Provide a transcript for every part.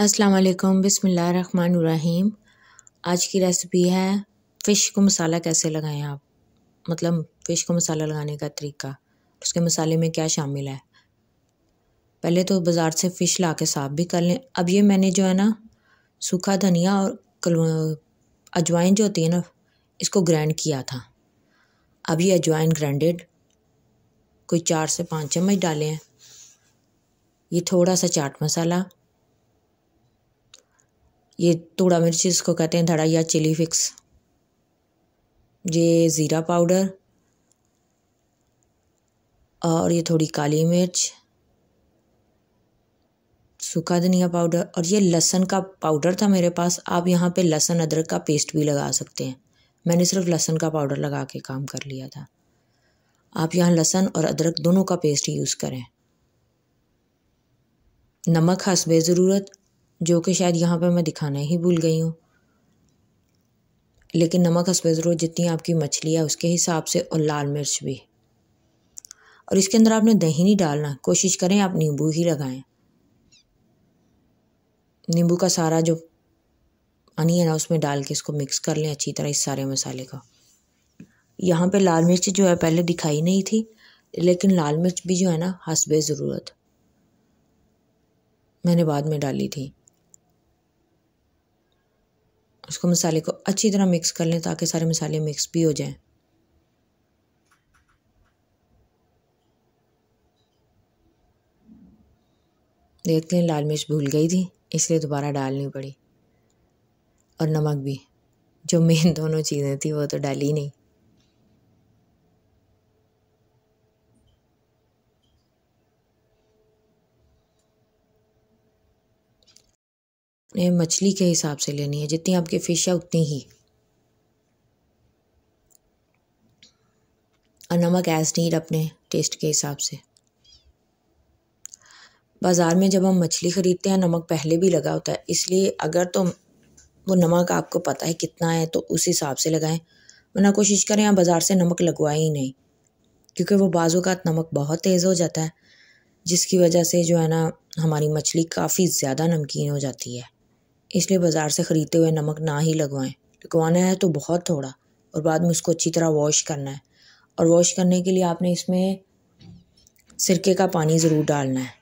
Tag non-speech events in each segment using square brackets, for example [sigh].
अस्सलाम वालेकुम रहीम आज की रेसिपी है फ़िश को मसाला कैसे लगाएं आप मतलब फ़िश को मसाला लगाने का तरीका उसके मसाले में क्या शामिल है पहले तो बाज़ार से फ़िश ला के साफ़ भी कर लें अब ये मैंने जो है ना सूखा धनिया और अजवाइन जो होती है ना इसको ग्राइंड किया था अब ये अजवाइन ग्राइंडेड कोई चार से पाँच चम्मच डाले हैं ये थोड़ा सा चाट मसाला ये थोड़ा मिर्च इसको कहते हैं धड़ा या चिली फिक्स ये ज़ीरा पाउडर और ये थोड़ी काली मिर्च सूखा धनिया पाउडर और ये लहसन का पाउडर था मेरे पास आप यहाँ पे लहसन अदरक का पेस्ट भी लगा सकते हैं मैंने सिर्फ लहसन का पाउडर लगा के काम कर लिया था आप यहाँ लहसन और अदरक दोनों का पेस्ट यूज़ करें नमक हसबे ज़रूरत जो कि शायद यहाँ पर मैं दिखाना ही भूल गई हूँ लेकिन नमक हंसपे ज़रूर जितनी आपकी मछली है उसके हिसाब से और लाल मिर्च भी और इसके अंदर आपने दही नहीं डालना कोशिश करें आप नींबू ही लगाएं नींबू का सारा जो पानी है ना उसमें डाल के इसको मिक्स कर लें अच्छी तरह इस सारे मसाले का यहाँ पे लाल मिर्च जो है पहले दिखाई नहीं थी लेकिन लाल मिर्च भी जो है ना हसबे ज़रूरत मैंने बाद में डाली थी उसको मसाले को अच्छी तरह मिक्स कर लें ताकि सारे मसाले मिक्स भी हो जाएं देखते हैं लाल मिर्च भूल गई थी इसलिए दोबारा डालनी पड़ी और नमक भी जो मेन [laughs] दोनों चीज़ें थी वो तो डाली नहीं ने मछली के हिसाब से लेनी है जितनी आपकी फ़िश है उतनी ही और नमक एज नीड अपने टेस्ट के हिसाब से बाज़ार में जब हम मछली ख़रीदते हैं नमक पहले भी लगा होता है इसलिए अगर तो वो नमक आपको पता है कितना है तो उस हिसाब से लगाएं वरना कोशिश करें आप बाज़ार से नमक लगवाएं ही नहीं क्योंकि वो बाजू का नमक बहुत तेज़ हो जाता है जिसकी वजह से जो है ना हमारी मछली काफ़ी ज़्यादा नमकीन हो जाती है इसलिए बाज़ार से ख़रीदते हुए नमक ना ही लगवाएं लगवाना है तो बहुत थोड़ा और बाद में उसको अच्छी तरह वॉश करना है और वॉश करने के लिए आपने इसमें सिरके का पानी ज़रूर डालना है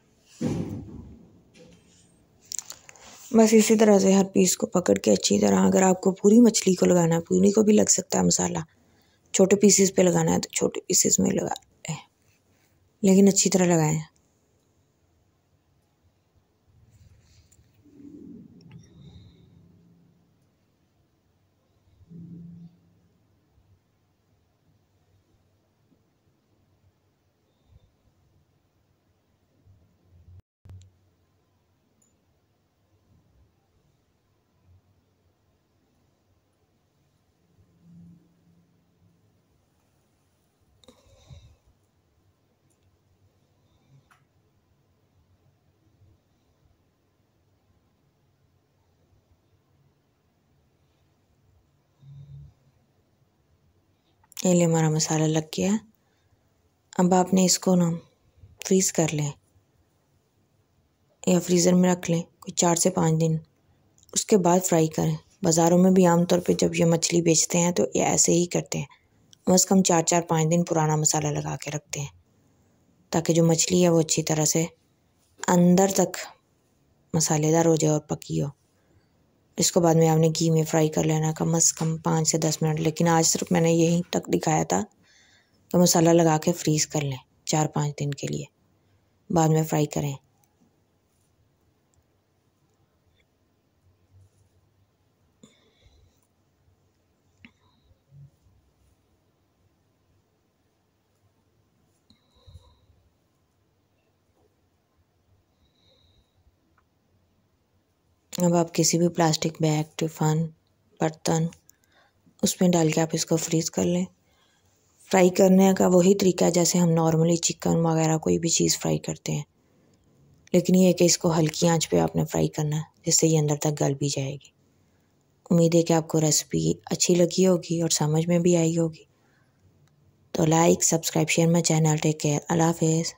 बस इसी तरह से हर पीस को पकड़ के अच्छी तरह अगर आपको पूरी मछली को लगाना है पूरी को भी लग सकता है मसाला छोटे पीसेस पे लगाना है तो छोटे पीसेस में लगा लेकिन अच्छी तरह लगाएं ये लिए हमारा मसाला लग गया अब आपने इसको ना फ्रीज़ कर लें या फ्रीज़र में रख लें कोई चार से पाँच दिन उसके बाद फ्राई करें बाज़ारों में भी आमतौर पे जब ये मछली बेचते हैं तो ये ऐसे ही करते हैं कम अज़ कम चार चार पाँच दिन पुराना मसाला लगा के रखते हैं ताकि जो मछली है वो अच्छी तरह से अंदर तक मसालेदार हो जाए और पकी हो इसको बाद में आपने घी में फ्राई कर लेना कम से कम पाँच से दस मिनट लेकिन आज सिर्फ मैंने यहीं तक दिखाया था तो मसाला लगा के फ्रीज़ कर लें चार पाँच दिन के लिए बाद में फ्राई करें अब आप किसी भी प्लास्टिक बैग टिफ़न बर्तन उसमें डाल के आप इसको फ्रीज़ कर लें फ्राई करने का वही तरीका है जैसे हम नॉर्मली चिकन वगैरह कोई भी चीज़ फ्राई करते हैं लेकिन ये कि इसको हल्की आंच पे आपने फ्राई करना है जिससे ये अंदर तक गल भी जाएगी उम्मीद है कि आपको रेसिपी अच्छी लगी होगी और समझ में भी आई होगी तो like subscribe share my channel take care अल्लाह हाफिज़